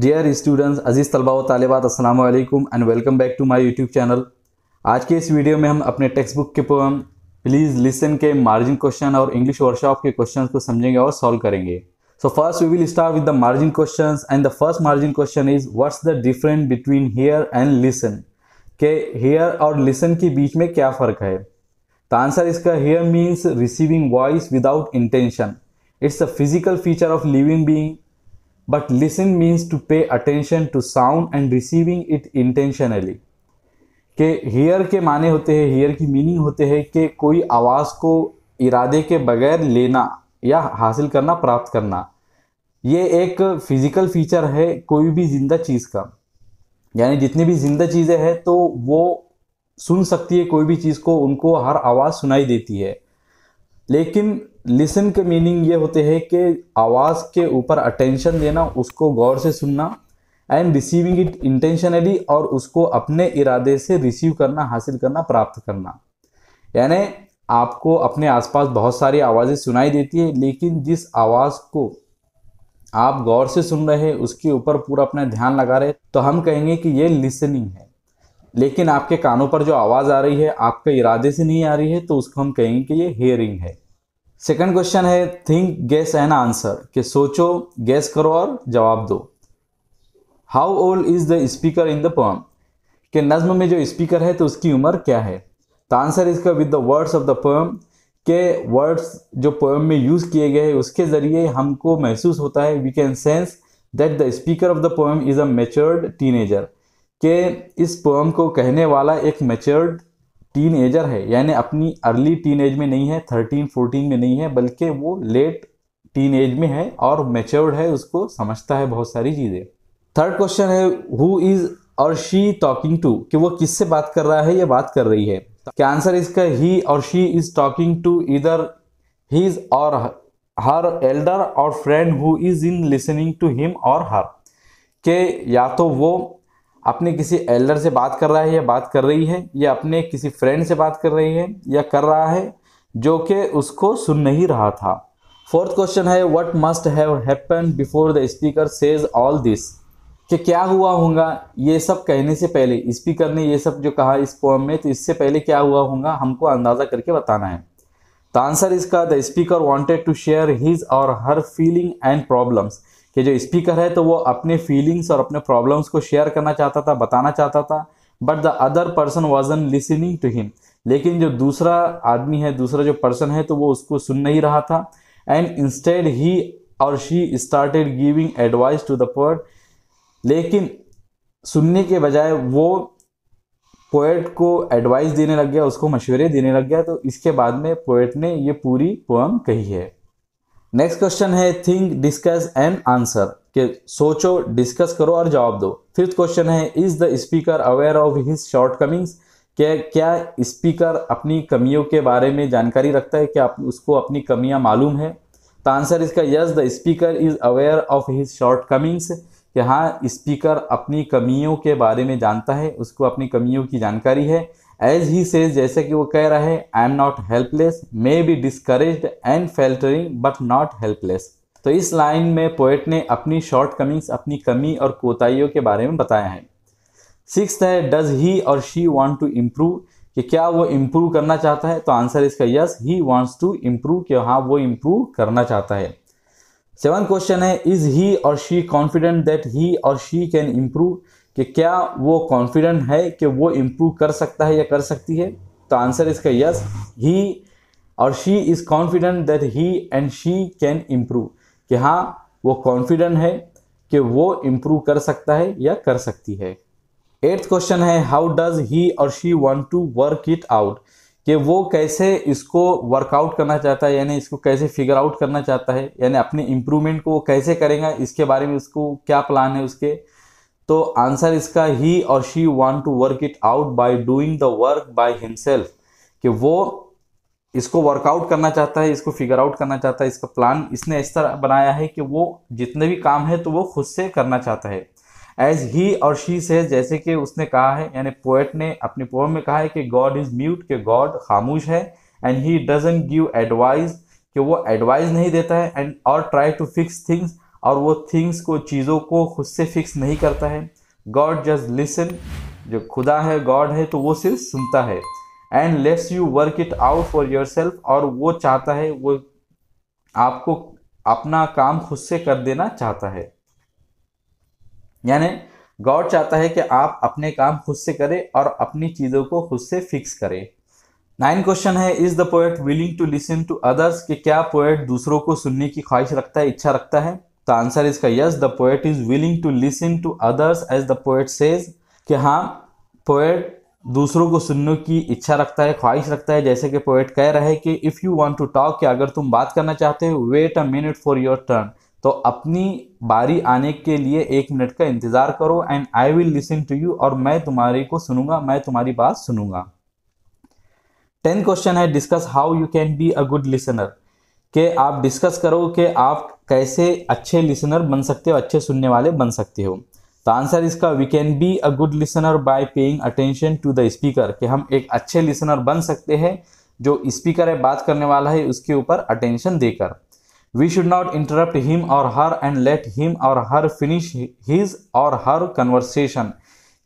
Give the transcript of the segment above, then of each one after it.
dear students अजीज़ तलबा व तालिबात अस्सलाम and welcome back to my YouTube channel आज के इस वीडियो में हम अपने टेक्स्ट बुक के पोएम प्लीज़ लिसन के मार्जिन क्वेश्चन और इंग्लिश वर्कशॉप के क्वेश्चन को समझेंगे और सॉल्व करेंगे so first we will start with the margin question and the first margin question is what's the difference between hear and listen के hear और listen के बीच में क्या फ़र्क है तो आंसर इसका hear means receiving voice without intention it's a physical feature of living being but listen means to pay attention to sound and receiving it intentionally के हेयर के माने होते हैं हियर की मीनिंग होते हैं कि कोई आवाज़ को इरादे के बगैर लेना या हासिल करना प्राप्त करना ये एक फिज़िकल फीचर है कोई भी ज़िंदा चीज़ का यानी जितनी भी ज़िंदा चीज़ें हैं तो वो सुन सकती है कोई भी चीज़ को उनको हर आवाज़ सुनाई देती है लेकिन लिसन के मीनिंग ये होते हैं कि आवाज़ के ऊपर अटेंशन देना उसको गौर से सुनना एंड रिसीविंग इट इंटेंशनली और उसको अपने इरादे से रिसीव करना हासिल करना प्राप्त करना यानी आपको अपने आसपास बहुत सारी आवाज़ें सुनाई देती है लेकिन जिस आवाज़ को आप गौर से सुन रहे हैं उसके ऊपर पूरा अपना ध्यान लगा रहे तो हम कहेंगे कि ये लिसनिंग है लेकिन आपके कानों पर जो आवाज़ आ रही है आपके इरादे से नहीं आ रही है तो उसको हम कहेंगे कि ये हेयरिंग है सेकंड क्वेश्चन है थिंक गैस एन आंसर कि सोचो गैस करो और जवाब दो how old is the speaker in the poem कि नज्म में जो स्पीकर है तो उसकी उम्र क्या है तो आंसर इसका with the words of the poem के वर्ड्स जो पोएम में यूज़ किए गए हैं उसके ज़रिए हमको महसूस होता है we can sense that the speaker of the poem is a matured teenager के इस पोएम को कहने वाला एक मेच्योर्ड टीन एजर है यानी अपनी अर्ली टीन एज में नहीं है थर्टीन फोर्टीन में नहीं है बल्कि वो लेट टीन एज में है और मेच्योर्ड है उसको समझता है बहुत सारी चीज़ें थर्ड क्वेश्चन है who is or she talking to कि वो किससे बात कर रहा है या बात कर रही है क्या आंसर इसका he or she is talking to either his or her elder or friend who is in listening to him or her के या तो वो अपने किसी एल्डर से बात कर रहा है या बात कर रही है या अपने किसी फ्रेंड से बात कर रही है या कर रहा है जो कि उसको सुन नहीं रहा था फोर्थ क्वेश्चन है what must have happen before the speaker says all this कि क्या हुआ होगा ये सब कहने से पहले स्पीकर ने ये सब जो कहा इस पोम में तो इससे पहले क्या हुआ होगा हमको अंदाज़ा करके बताना है द आंसर इसका the speaker wanted to share his or her feeling and problems ये जो स्पीकर है तो वो अपने फीलिंग्स और अपने प्रॉब्लम्स को शेयर करना चाहता था बताना चाहता था but the other person wasn't listening to him लेकिन जो दूसरा आदमी है दूसरा जो पर्सन है तो वो उसको सुन नहीं रहा था and instead he or she started giving advice to the poet लेकिन सुनने के बजाय वो पोएट को एडवाइस देने लग गया उसको मशवरे देने लग गया तो इसके बाद में पोएट ने ये पूरी पोएम कही है नेक्स्ट क्वेश्चन है थिंक डिस्कस एंड आंसर के सोचो डिस्कस करो और जवाब दो फिफ्थ क्वेश्चन है is the speaker aware of his shortcomings क्या क्या स्पीकर अपनी कमियों के बारे में जानकारी रखता है क्या उसको अपनी कमियां मालूम है तो आंसर इसका yes the speaker is aware of his shortcomings कि हाँ स्पीकर अपनी कमियों के बारे में जानता है उसको अपनी कमियों की जानकारी है एज ही सेज जैसे कि वो कह रहे हैं I am not helpless may be discourage and faltering but not helpless तो इस लाइन में पोएट ने अपनी शॉर्ट कमिंग्स अपनी कमी और कोताहियों के बारे में बताया है सिक्स है does he or she want to improve कि क्या वो इम्प्रूव करना चाहता है तो आंसर इसका yes he wants to improve कि हाँ वो इम्प्रूव करना चाहता है सेवन क्वेश्चन है is he or she confident that he or she can improve कि क्या वो कॉन्फिडेंट है कि वो इम्प्रूव कर सकता है या कर सकती है तो आंसर इसका yes he or she is confident that he and she can improve कि हाँ वो कॉन्फिडेंट है कि वो इम्प्रूव कर सकता है या कर सकती है एट्थ क्वेश्चन है how does he or she want to work it out कि वो कैसे इसको वर्कआउट करना चाहता है यानी इसको कैसे फिगर आउट करना चाहता है यानी अपने इम्प्रूवमेंट को वो कैसे करेगा इसके बारे में उसको क्या प्लान है उसके तो आंसर इसका he or she want to work it out by doing the work by himself कि वो इसको वर्कआउट करना चाहता है इसको फिगर आउट करना चाहता है इसका प्लान इसने इस तरह बनाया है कि वो जितने भी काम है तो वो खुद से करना चाहता है एज ही और शी से जैसे कि उसने कहा है यानी पोएट ने अपने पोएम में कहा है कि गॉड इज़ म्यूट के गॉड खामोश है and he doesn't give advice कि वो एडवाइस नहीं देता है एंड और ट्राई टू फिक्स थिंग्स और वो थिंग्स को चीज़ों को खुद से फिक्स नहीं करता है गॉड जस्ट लिसन जो खुदा है गॉड है तो वो सिर्फ सुनता है and lets you work it out for yourself और वो चाहता है वो आपको अपना काम खुद से कर देना चाहता है यानी गॉड चाहता है कि आप अपने काम खुद से करें और अपनी चीज़ों को खुद से फिक्स करें नाइन क्वेश्चन है is the poet willing to listen to others कि क्या पोएट दूसरों को सुनने की ख्वाहिश रखता है इच्छा रखता है तो आंसर इसका yes the poet is willing to listen to others as the poet says कि हाँ पोएट दूसरों को सुनने की इच्छा रखता है ख्वाहिश रखता है जैसे कि पोएट कह रहे हैं कि if you want to talk कि अगर तुम बात करना चाहते हो wait a minute for your turn तो अपनी बारी आने के लिए एक मिनट का इंतज़ार करो and I will listen to you और मैं तुम्हारी को सुनूंगा मैं तुम्हारी बात सुनूंगा टेंथ क्वेश्चन है discuss how you can be a good listener के आप डिस्कस करो कि आप कैसे अच्छे लिसनर बन सकते हो अच्छे सुनने वाले बन सकते हो तो आंसर इसका we can be a good listener by paying attention to the speaker कि हम एक अच्छे लिसनर बन सकते हैं जो स्पीकर है बात करने वाला है उसके ऊपर अटेंशन देकर we should not interrupt him or her and let him or her finish his or her conversation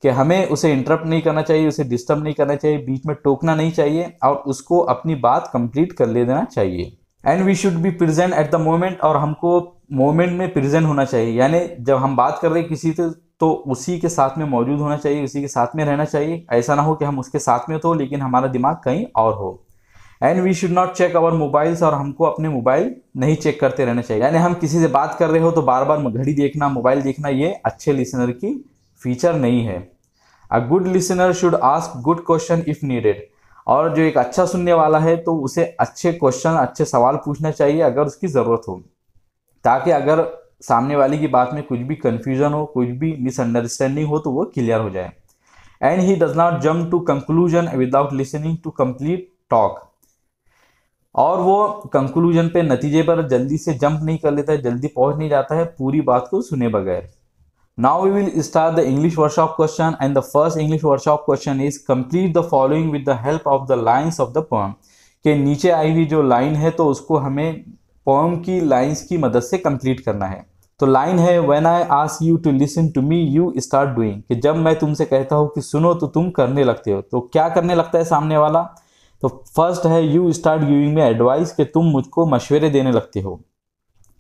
कि हमें उसे इंटरप्ट नहीं करना चाहिए उसे डिस्टर्ब नहीं करना चाहिए बीच में टोकना नहीं चाहिए और उसको अपनी बात कंप्लीट कर ले देना चाहिए and we should be present at the moment और हमको मोमेंट में प्रेजेंट होना चाहिए यानी जब हम बात कर रहे किसी से तो उसी के साथ में मौजूद होना चाहिए उसी के साथ में रहना चाहिए ऐसा ना हो कि हम उसके साथ में तो लेकिन हमारा दिमाग कहीं और हो and we should not check our mobiles और हमको अपने मोबाइल नहीं चेक करते रहना चाहिए यानी हम किसी से बात कर रहे हो तो बार बार घड़ी देखना मोबाइल देखना ये अच्छे लिसनर की फीचर नहीं है a good listener should ask good question if needed और जो एक अच्छा सुनने वाला है तो उसे अच्छे क्वेश्चन अच्छे सवाल पूछना चाहिए अगर उसकी ज़रूरत हो ताकि अगर सामने वाले की बात में कुछ भी कन्फ्यूजन हो कुछ भी मिसअंडरस्टैंडिंग हो तो वो क्लियर हो जाए and he does not jump to conclusion without listening to complete talk और वो कंक्लूजन पे नतीजे पर जल्दी से जंप नहीं कर लेता है जल्दी पहुंच नहीं जाता है पूरी बात को सुने बगैर Now we will start the English workshop question and the first English workshop question is complete the following with the help of the lines of the poem के नीचे आई हुई जो लाइन है तो उसको हमें पोम की लाइंस की मदद से कंप्लीट करना है तो लाइन है when I ask you to listen to me you start doing कि जब मैं तुमसे कहता हूँ कि सुनो तो तुम करने लगते हो तो क्या करने लगता है सामने वाला तो फर्स्ट है you start giving me advice कि तुम मुझको मशवरे देने लगते हो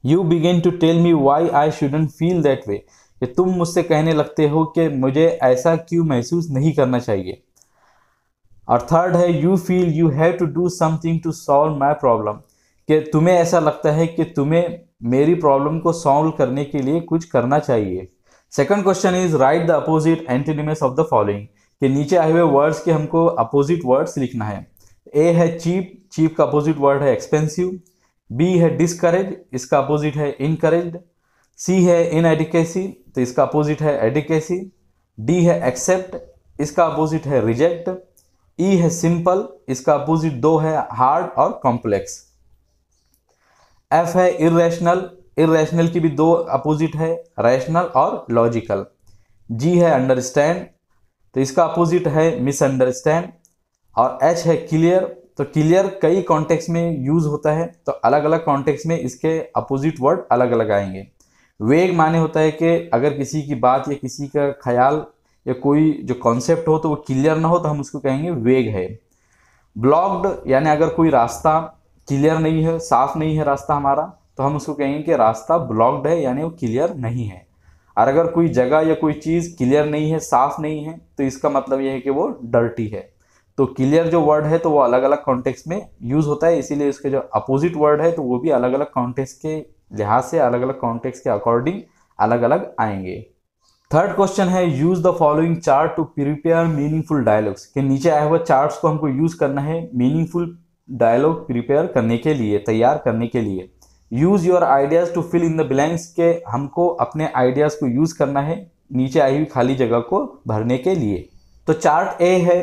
you begin to tell me why I shouldn't feel that way कि तुम मुझसे कहने लगते हो कि मुझे ऐसा क्यों महसूस नहीं करना चाहिए और थर्ड है you feel you have to do something to solve my problem कि तुम्हें ऐसा लगता है कि तुम्हें मेरी प्रॉब्लम को सॉल्व करने के लिए कुछ करना चाहिए second question is write the opposite antonyms of the following कि नीचे आए हुए वर्ड्स के हमको अपोजिट वर्ड्स लिखना है ए है चीप चीप का अपोजिट वर्ड है एक्सपेंसिव बी है डिसकरेज इसका अपोजिट है इनकरेज सी है इनएडिकेसी तो इसका अपोजिट है एडिकेसी डी है एक्सेप्ट इसका अपोजिट है रिजेक्ट ई e है सिंपल इसका अपोजिट दो है हार्ड और कॉम्प्लेक्स एफ है इरेशनल इरेशनल की भी दो अपोजिट है रैशनल और लॉजिकल जी है अंडरस्टैंड तो इसका अपोजिट है मिसअंडरस्टैंड और एच है क्लियर तो क्लियर कई कॉन्टेक्स्ट में यूज़ होता है तो अलग अलग कॉन्टेक्स्ट में इसके अपोजिट वर्ड अलग अलग आएंगे वेग माने होता है कि अगर किसी की बात या किसी का ख्याल या कोई जो कॉन्सेप्ट हो तो वो क्लियर ना हो तो हम उसको कहेंगे वेग है ब्लॉक्ड यानी अगर कोई रास्ता क्लियर नहीं है साफ नहीं है रास्ता हमारा तो हम उसको कहेंगे कि रास्ता ब्लॉक्ड है यानी वो क्लियर नहीं है और अगर कोई जगह या कोई चीज़ क्लियर नहीं है साफ नहीं है तो इसका मतलब यह है कि वो डर्टी है तो क्लियर जो वर्ड है तो वो अलग अलग कॉन्टेक्स्ट में यूज़ होता है इसीलिए उसके जो अपोजिट वर्ड है तो वो भी अलग अलग कॉन्टेक्स्ट के लिहाज से अलग अलग कॉन्टेक्स के अकॉर्डिंग अलग अलग आएंगे थर्ड क्वेश्चन है use the following chart to prepare meaningful dialogues के नीचे आए हुए चार्ट्स को हमको यूज करना है मीनिंगफुल डायलॉग प्रिपेयर करने के लिए तैयार करने के लिए use your ideas to fill in the blanks के हमको अपने आइडियाज़ को यूज़ करना है नीचे आई हुई खाली जगह को भरने के लिए तो चार्ट ए है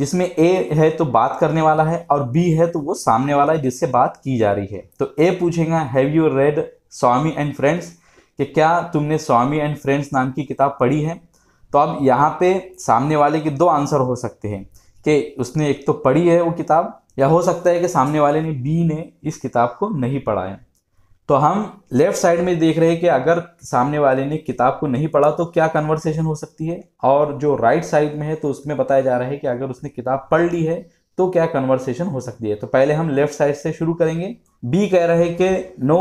जिसमें ए है तो बात करने वाला है और बी है तो वो सामने वाला है जिससे बात की जा रही है तो ए पूछेगा have you read Swami and friends कि क्या तुमने स्वामी एंड फ्रेंड्स नाम की किताब पढ़ी है तो अब यहाँ पे सामने वाले के दो आंसर हो सकते हैं कि उसने एक तो पढ़ी है वो किताब या हो सकता है कि सामने वाले ने बी ने इस किताब को नहीं पढ़ा है तो हम लेफ्ट साइड में देख रहे हैं कि अगर सामने वाले ने किताब को नहीं पढ़ा तो क्या कन्वर्सेशन हो सकती है और जो राइट साइड में है तो उसमें बताया जा रहा है कि अगर उसने किताब पढ़ ली है तो क्या कन्वर्सेशन हो सकती है तो पहले हम लेफ्ट साइड से शुरू करेंगे बी कह रहे हैं कि नो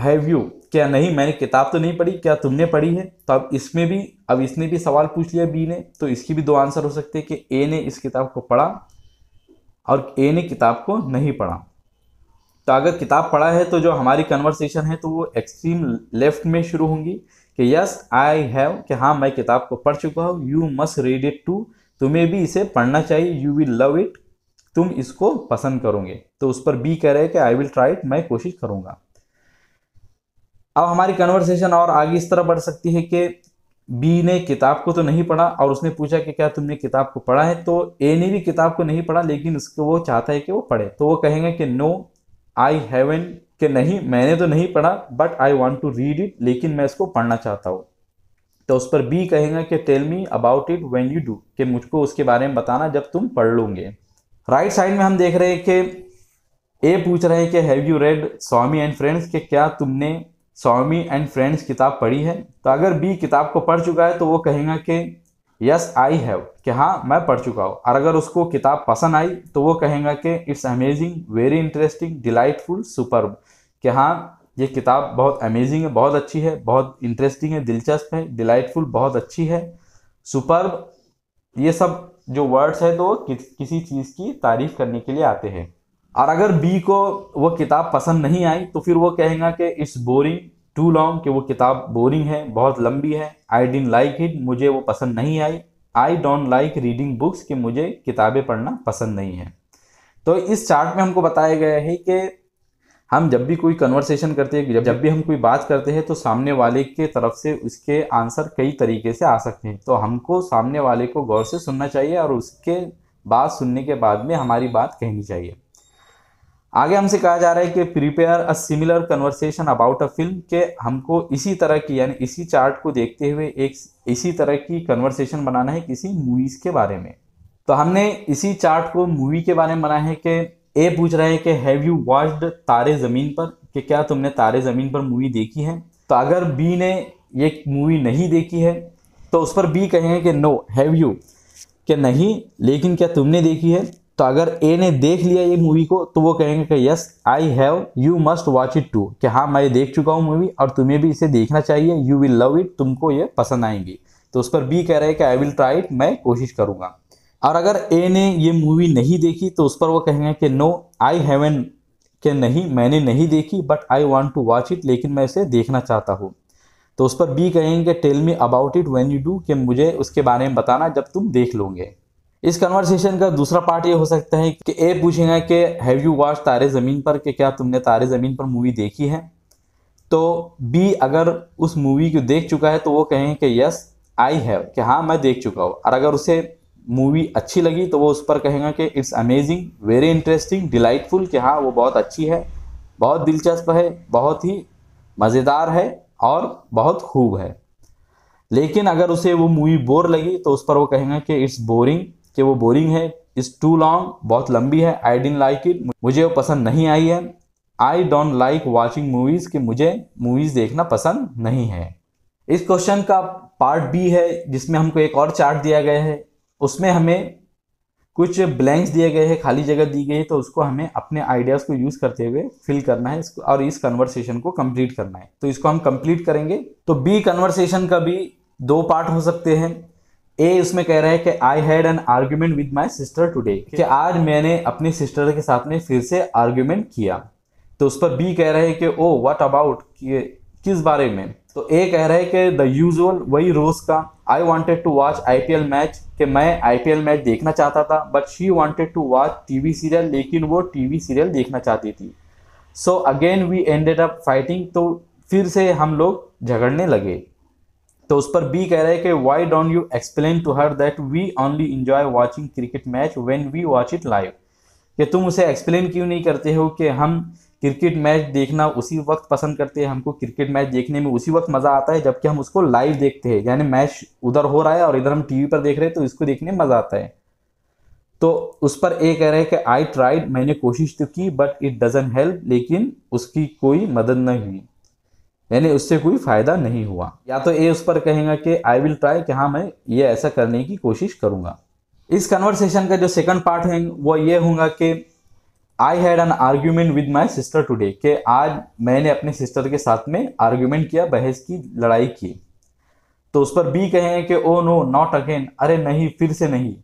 हैव यू क्या नहीं मैंने किताब तो नहीं पढ़ी क्या तुमने पढ़ी है तो अब इसमें भी अब इसने भी सवाल पूछ लिया बी ने तो इसकी भी दो आंसर हो सकते हैं कि ए ने इस किताब को पढ़ा और ए ने किताब को नहीं पढ़ा तो अगर किताब पढ़ा है तो जो हमारी कन्वर्सेशन है तो वो एक्सट्रीम लेफ्ट में शुरू होंगी कि यस आई हैव कि हाँ मैं किताब को पढ़ चुका हूँ you must read it too तुम्हें भी इसे पढ़ना चाहिए यू विल लव इट तुम इसको पसंद करोगे तो उस पर बी कह रहे हैं कि आई विल ट्राई इट मैं कोशिश करूँगा अब हमारी कन्वर्सेशन और आगे इस तरह बढ़ सकती है कि बी ने किताब को तो नहीं पढ़ा और उसने पूछा कि क्या तुमने किताब को पढ़ा है तो ए ने भी किताब को नहीं पढ़ा लेकिन उसको वो चाहता है कि वो पढ़े तो वो कहेंगे कि नो आई हैवन के नहीं मैंने तो नहीं पढ़ा but I want to read it लेकिन मैं इसको पढ़ना चाहता हूँ तो उस पर बी कहेगा कि tell me about it when you do कि मुझको उसके बारे में बताना जब तुम पढ़ लोगे राइट साइड में हम देख रहे हैं कि ए पूछ रहे हैं कि have you read Swami and friends कि क्या तुमने स्वामी एंड फ्रेंड्स किताब पढ़ी है तो अगर बी किताब को पढ़ चुका है तो वो कहेगा कि यस आई हैव कि हाँ मैं पढ़ चुका हूँ और अगर उसको किताब पसंद आई तो वो कहेंगे कि it's amazing very interesting delightful super कि हाँ ये किताब बहुत अमेजिंग है बहुत अच्छी है बहुत इंटरेस्टिंग है दिलचस्प है डिलाइटफुल बहुत अच्छी है सुपर ये सब जो वर्ड्स है तो कि, किसी चीज़ की तारीफ करने के लिए आते हैं और अगर बी को वो किताब पसंद नहीं आई तो फिर वो कहेंगे कि इट्स बोरिंग टू लॉन्ग कि वो किताब बोरिंग है बहुत लंबी है आई डिन लाइक इट मुझे वो पसंद नहीं I I don't like reading books कि मुझे किताबें पढ़ना पसंद नहीं है तो इस चार्ट में हमको बताया गया है कि हम जब भी कोई कन्वर्सेशन करते हैं जब जब भी हम कोई बात करते हैं तो सामने वाले के तरफ से उसके आंसर कई तरीके से आ सकते हैं तो हमको सामने वाले को गौर से सुनना चाहिए और उसके बात सुनने के बाद में हमारी बात कहनी चाहिए आगे हमसे कहा जा रहा है कि prepare a similar conversation about a film के हमको इसी तरह की यानी इसी चार्ट को देखते हुए एक इसी तरह की कन्वर्सेशन बनाना है किसी मूवीज़ के बारे में तो हमने इसी चार्ट को मूवी के बारे में बनाया है कि ए पूछ रहे हैं कि हैव यू वॉच्ड तारे ज़मीन पर कि क्या तुमने तारे ज़मीन पर मूवी देखी है तो अगर बी ने ये मूवी नहीं देखी है तो उस पर बी कहेंगे कि नो हैव यू कि नहीं लेकिन क्या तुमने देखी है तो अगर ए ने देख लिया ये मूवी को तो वो कहेंगे कि yes I have you must watch it too कि हाँ मैं देख चुका हूँ मूवी और तुम्हें भी इसे देखना चाहिए यू विल लव इट तुमको ये पसंद आएंगी तो उस पर बी कह रहे हैं कि आई विल ट्राई इट मैं कोशिश करूँगा और अगर ए ने ये मूवी नहीं देखी तो उस पर वो कहेंगे कि नो आई हैवन के नहीं मैंने नहीं देखी but I want to watch it लेकिन मैं इसे देखना चाहता हूँ तो उस पर बी कहेंगे tell me about it when you do कि मुझे उसके बारे में बताना जब तुम देख लोगे इस कन्वर्सेशन का दूसरा पार्ट ये हो सकता है कि ए पूछेगा कि हैव यू वॉच तारे ज़मीन पर कि क्या तुमने तारे ज़मीन पर मूवी देखी है तो बी अगर उस मूवी को देख चुका है तो वो कहेंगे कि यस आई हैव कि हाँ मैं देख चुका हूँ और अगर उसे मूवी अच्छी लगी तो वो उस पर कहेगा कि it's amazing very interesting delightful कि हाँ वो बहुत अच्छी है बहुत दिलचस्प है बहुत ही मज़ेदार है और बहुत खूब है लेकिन अगर उसे वो मूवी बोर लगी तो उस पर वो कहेंगे कि इट्स बोरिंग कि वो बोरिंग है इज़ टू लॉन्ग बहुत लंबी है आई डेंट लाइक इट मुझे वो पसंद नहीं आई है I don't like watching movies कि मुझे मूवीज़ देखना पसंद नहीं है इस क्वेश्चन का पार्ट बी है जिसमें हमको एक और चार्ट दिया गया है उसमें हमें कुछ ब्लैंक्स दिए गए हैं खाली जगह दी गई है तो उसको हमें अपने आइडियाज़ को यूज़ करते हुए फिल करना है इसको और इस कन्वर्सेशन को कंप्लीट करना है तो इसको हम कंप्लीट करेंगे तो बी कन्वर्सेशन का भी दो पार्ट हो सकते हैं ए उसमें कह रहा है कि I had an argument with my sister today कि आज मैंने अपने सिस्टर के साथ में फिर से आर्ग्यूमेंट किया तो उस पर बी कह रहा है कि ओ वट अबाउट किस बारे में तो ए कह रहा है कि द यूजल वही रोज का I wanted to watch I P L match कि मैं आई पी एल मैच देखना चाहता था but she wanted to watch T V serial लेकिन वो टी वी सीरियल देखना चाहती थी so again we ended up fighting तो फिर से हम लोग झगड़ने लगे तो उस पर बी कह रहे हैं कि why don't you explain to her that we only enjoy watching cricket match when we watch it live कि तुम उसे एक्सप्लेन क्यों नहीं करते हो कि हम क्रिकेट मैच देखना उसी वक्त पसंद करते हैं हमको क्रिकेट मैच देखने में उसी वक्त मज़ा आता है जबकि हम उसको लाइव देखते हैं यानी मैच उधर हो रहा है और इधर हम टीवी पर देख रहे हैं तो इसको देखने में मज़ा आता है तो उस पर ए कह रहे हैं कि आई ट्राइड मैंने कोशिश तो की बट इट डजेंट हेल्प लेकिन उसकी कोई मदद नहीं हुई यानी उससे कोई फ़ायदा नहीं हुआ या तो ए उस पर कहेगा कि आई विल ट्राई कि हाँ मैं ये ऐसा करने की कोशिश करूँगा इस कन्वर्सेशन का जो सेकंड पार्ट है वो ये होगा कि I had an argument with my sister today कि आज मैंने अपने सिस्टर के साथ में आर्ग्यूमेंट किया बहस की लड़ाई की तो उस पर बी कहेंगे कि ओ नो नॉट अगेन अरे नहीं फिर से नहीं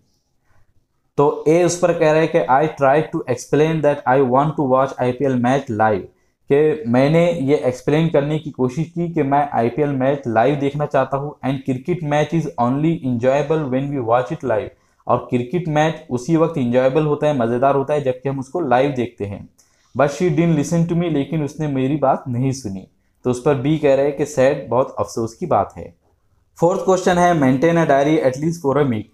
तो ए उस पर कह रहे हैं कि I try to explain that I want to watch I P L match live कि मैंने ये एक्सप्लेन करने की कोशिश की कि मैं आईपीएल मैच लाइव देखना चाहता हूँ and cricket match is only enjoyable when we watch it live और क्रिकेट मैच उसी वक्त इंजॉयबल होता है मज़ेदार होता है जबकि हम उसको लाइव देखते हैं but she didn't listen to me लेकिन उसने मेरी बात नहीं सुनी तो उस पर बी कह रहे हैं कि सैड बहुत अफसोस की बात है फोर्थ क्वेश्चन है maintain a diary at least for a week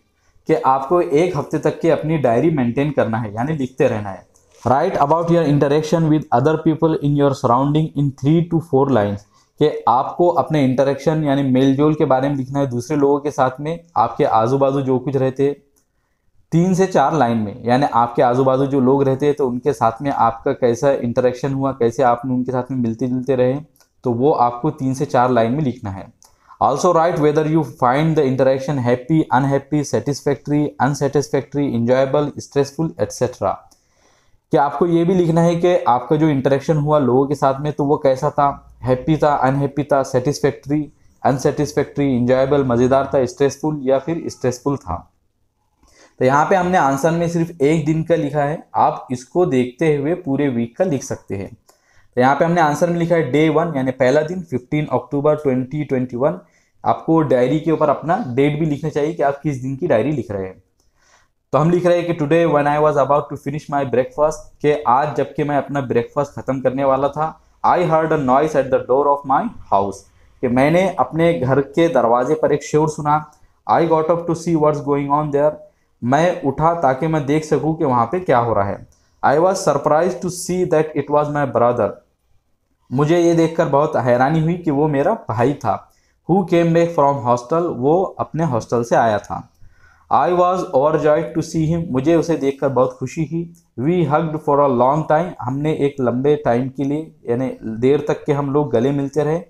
कि आपको एक हफ्ते तक की अपनी डायरी मेंटेन करना है यानी लिखते रहना है write about your interaction with other people in your surrounding in three to four lines कि आपको अपने इंटरेक्शन यानी मेलजोल के बारे में लिखना है दूसरे लोगों के साथ में आपके आजू बाजू जो कुछ रहते हैं तीन से चार लाइन में यानी आपके आजू बाजू जो लोग रहते हैं तो उनके साथ में आपका कैसा इंटरेक्शन हुआ कैसे आपने उनके साथ में मिलते जुलते रहे तो वो आपको तीन से चार लाइन में लिखना है also write whether you find the interaction happy unhappy satisfactory unsatisfactory enjoyable stressful etcetera कि आपको ये भी लिखना है कि आपका जो इंटरेक्शन हुआ लोगों के साथ में तो वो कैसा था हैप्पी था अनहैप्पी था सेटिस्फैक्ट्री अनसेटिस्फैक्ट्री इंजॉयबल मज़ेदार था स्ट्रेसफुल या फिर स्ट्रेसफुल था तो यहाँ पे हमने आंसर में सिर्फ एक दिन का लिखा है आप इसको देखते हुए पूरे वीक का लिख सकते हैं तो यहाँ पे हमने आंसर में लिखा है डे वन यानी पहला दिन fifteen October twenty twenty one आपको डायरी के ऊपर अपना डेट भी लिखना चाहिए कि आप किस दिन की डायरी लिख रहे हैं तो हम लिख रहे हैं कि today when I was about to finish my breakfast के आज जबकि मैं अपना ब्रेकफास्ट ख़त्म करने वाला था I heard a noise at the door of my house कि मैंने अपने घर के दरवाजे पर एक शोर सुना I got up to see what's going on there मैं उठा ताकि मैं देख सकूँ कि वहाँ पर क्या हो रहा है I was surprise to see that it was my brother मुझे ये देखकर बहुत हैरानी हुई कि वो मेरा भाई था who came back from hostel वो अपने हॉस्टल से आया था I was overjoyed to see him मुझे उसे देखकर बहुत खुशी हुई we hugged for a long time हमने एक लंबे टाइम के लिए यानी देर तक के हम लोग गले मिलते रहे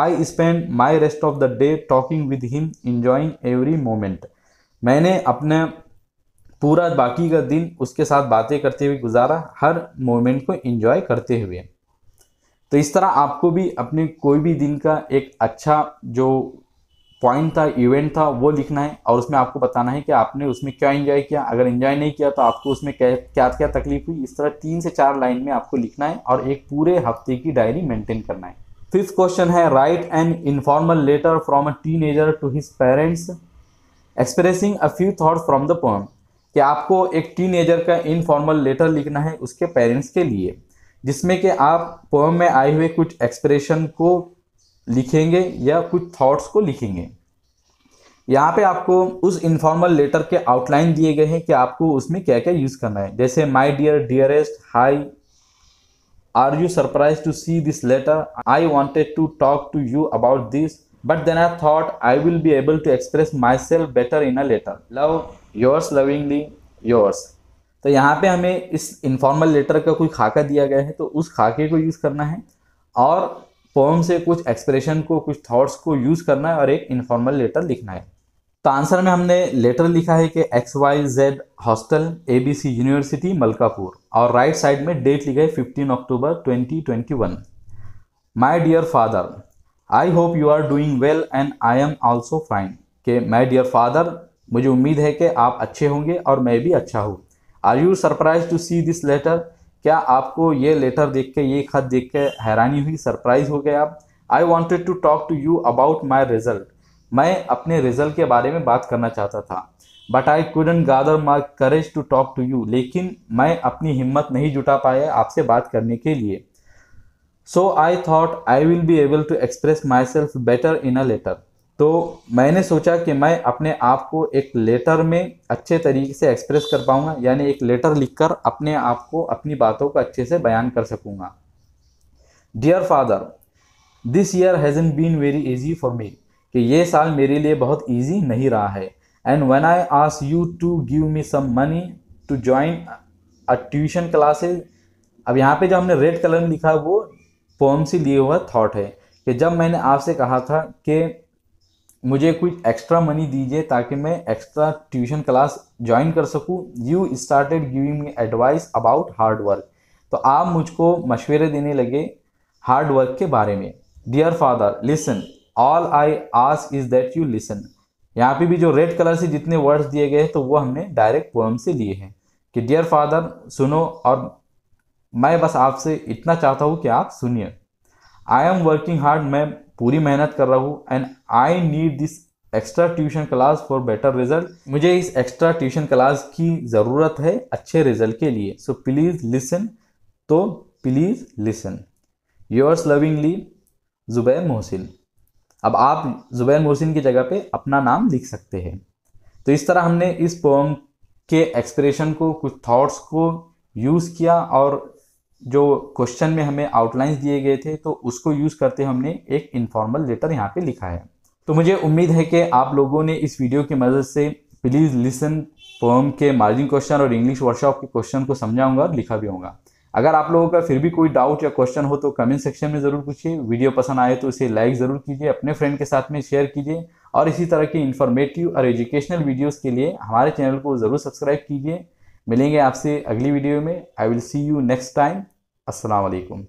I spend my rest of the day talking with him enjoying every moment मैंने अपने पूरा बाकी का दिन उसके साथ बातें करते हुए गुजारा हर मोमेंट को इन्जॉय करते हुए तो इस तरह आपको भी अपने कोई भी दिन का एक अच्छा जो पॉइंट था इवेंट था वो लिखना है और उसमें आपको बताना है कि आपने उसमें क्या इन्जॉय किया अगर इन्जॉय नहीं किया तो आपको उसमें क्या क्या क्या तकलीफ हुई इस तरह तीन से चार लाइन में आपको लिखना है और एक पूरे हफ्ते की डायरी मेंटेन करना है फिफ्थ तो क्वेश्चन है write an informal letter from a teenager to his parents expressing a few thought from the poem कि आपको एक टीन एजर का इनफॉर्मल लेटर लिखना है उसके पेरेंट्स के लिए जिसमें कि आप पोएम में आए हुए कुछ एक्सप्रेशन को लिखेंगे या कुछ थॉट्स को लिखेंगे यहाँ पे आपको उस इनफॉर्मल लेटर के आउटलाइन दिए गए हैं कि आपको उसमें क्या क्या यूज़ करना है जैसे my dear dearest hi are you surprise to see this letter I wanted to talk to you about this but then I thought I will be able to express myself better in a letter love yours lovingly yours तो यहाँ पे हमें इस informal letter का कोई खाका दिया गया है तो उस खाके को यूज़ करना है और पोम से कुछ एक्सप्रेशन को कुछ थॉट्स को यूज़ करना है और एक इनफॉर्मल लेटर लिखना है तो आंसर में हमने लेटर लिखा है कि X Y Z hostel A B C university Malkapur और राइट साइड में डेट लिखा है fifteen October twenty twenty one my dear father I hope you are doing well and I am also fine के my dear father मुझे उम्मीद है कि आप अच्छे होंगे और मैं भी अच्छा हूँ are you surprise to see this letter क्या आपको ये लेटर देख के ये खत देख के हैरानी हुई सरप्राइज हो गए आप I wanted to talk to you about my result मैं अपने रिजल्ट के बारे में बात करना चाहता था but I couldn't gather my courage to talk to you लेकिन मैं अपनी हिम्मत नहीं जुटा पाया आपसे बात करने के लिए so I thought I will be able to express myself better in a letter तो मैंने सोचा कि मैं अपने आप को एक लेटर में अच्छे तरीके से एक्सप्रेस कर पाऊँगा यानी एक लेटर लिखकर अपने आप को अपनी बातों को अच्छे से बयान कर सकूँगा dear father this year hasn't been very easy for me कि ये साल मेरे लिए बहुत ईजी नहीं रहा है and when I ask you to give me some money to join a tuition classes अब यहाँ पे जो हमने रेड कलर में लिखा वो पोम से लिए हुआ थॉट है कि जब मैंने आपसे कहा था कि मुझे कुछ एक्स्ट्रा मनी दीजिए ताकि मैं एक्स्ट्रा ट्यूशन क्लास ज्वाइन कर सकूं you started giving me advice about hard work तो आप मुझको मशवरे देने लगे हार्ड वर्क के बारे में dear father listen all I ask is that you listen यहाँ पे भी जो रेड कलर से जितने वर्ड्स दिए गए तो वो हमने डायरेक्ट पोएम से लिए हैं कि डियर फादर सुनो और मैं बस आपसे इतना चाहता हूँ कि आप सुनिए आई एम वर्किंग हार्ड मैं पूरी मेहनत कर रहा हूँ and I need this extra tuition class for better result मुझे इस एक्स्ट्रा ट्यूशन क्लास की ज़रूरत है अच्छे रिजल्ट के लिए सो प्लीज़ लिसन तो please listen yours lovingly Zubair Mohsin अब आप ज़ुबैर मोहसिन की जगह पे अपना नाम लिख सकते हैं तो इस तरह हमने इस पोम के एक्सप्रेशन को कुछ थॉट्स को यूज़ किया और जो क्वेश्चन में हमें आउटलाइंस दिए गए थे तो उसको यूज़ करते हमने एक इनफॉर्मल लेटर यहाँ पे लिखा है तो मुझे उम्मीद है कि आप लोगों ने इस वीडियो की मदद से प्लीज़ लिसन पोम के मार्जिन क्वेश्चन और इंग्लिश वर्कशॉप के क्वेश्चन को समझाऊंगा और लिखा भी होगा अगर आप लोगों का फिर भी कोई डाउट या क्वेश्चन हो तो कमेंट सेक्शन में ज़रूर पूछिए वीडियो पसंद आए तो इसे लाइक ज़रूर कीजिए अपने फ्रेंड के साथ में शेयर कीजिए और इसी तरह की इन्फॉर्मेटिव और एजुकेशनल वीडियोज़ के लिए हमारे चैनल को ज़रूर सब्सक्राइब कीजिए मिलेंगे आपसे अगली वीडियो में I will see you next time अस्सलाम